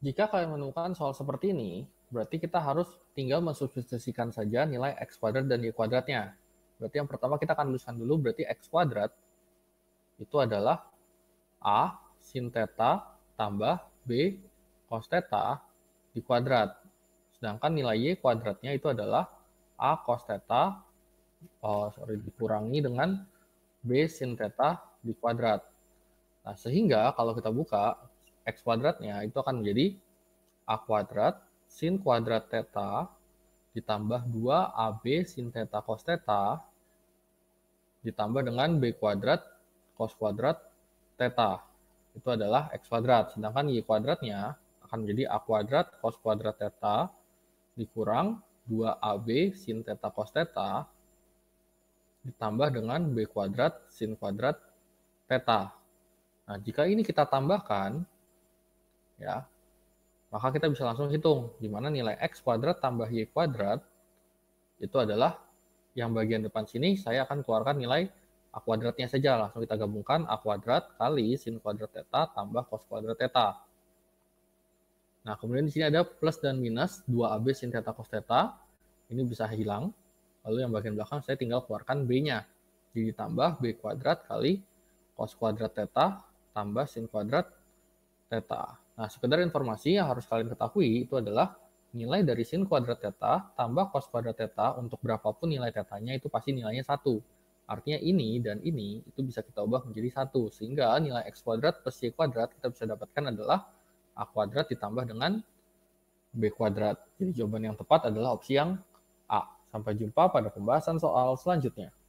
Jika kalian menemukan soal seperti ini, berarti kita harus tinggal mensubstitusikan saja nilai x kuadrat dan y kuadratnya. Berarti yang pertama kita akan tuliskan dulu, berarti x kuadrat itu adalah a sin theta tambah b cos theta di kuadrat. Sedangkan nilai y kuadratnya itu adalah a cos theta oh, sorry, dikurangi dengan b sin theta di kuadrat. Nah, sehingga kalau kita buka, x kuadratnya itu akan menjadi a kuadrat sin kuadrat theta ditambah 2ab sin theta cos theta ditambah dengan b kuadrat cos kuadrat theta. Itu adalah x kuadrat. Sedangkan y kuadratnya akan menjadi a kuadrat cos kuadrat theta dikurang 2ab sin theta cos theta ditambah dengan b kuadrat sin kuadrat theta. Nah, jika ini kita tambahkan, ya maka kita bisa langsung hitung di mana nilai x kuadrat tambah y kuadrat itu adalah yang bagian depan sini saya akan keluarkan nilai a kuadratnya saja langsung kita gabungkan a kuadrat kali sin kuadrat theta tambah cos kuadrat theta. Nah kemudian di sini ada plus dan minus 2ab sin theta cos theta ini bisa hilang lalu yang bagian belakang saya tinggal keluarkan b-nya jadi tambah b kuadrat kali cos kuadrat theta tambah sin kuadrat theta. Nah, sekedar informasi yang harus kalian ketahui itu adalah nilai dari sin kuadrat theta tambah cos kuadrat theta untuk berapapun nilai tetanya itu pasti nilainya satu. Artinya ini dan ini itu bisa kita ubah menjadi satu sehingga nilai x kuadrat plus y kuadrat kita bisa dapatkan adalah a kuadrat ditambah dengan b kuadrat. Jadi jawaban yang tepat adalah opsi yang a. Sampai jumpa pada pembahasan soal selanjutnya.